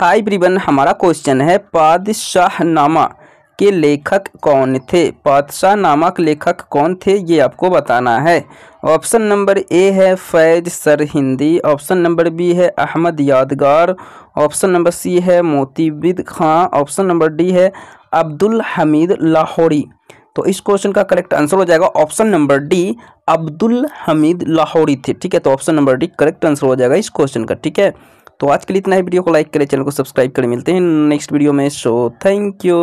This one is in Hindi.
हाई ब्रिबन हमारा क्वेश्चन है नामा के लेखक कौन थे पादशाह नामक लेखक कौन थे ये आपको बताना है ऑप्शन नंबर ए है Faiz Sarhindi option number B है Ahmad Yadgar option number C है Mutamad Khan option number D है अब्दुल हमीद लाहौरी तो इस क्वेश्चन का करेक्ट आंसर हो जाएगा option number D Abdul Hamid Lahori थे ठीक है तो option number D correct answer हो जाएगा इस क्वेश्चन का ठीक है तो आज के लिए इतना ही वीडियो को लाइक करें चैनल को सब्सक्राइब करें मिलते हैं नेक्स्ट वीडियो में सो थैंक यू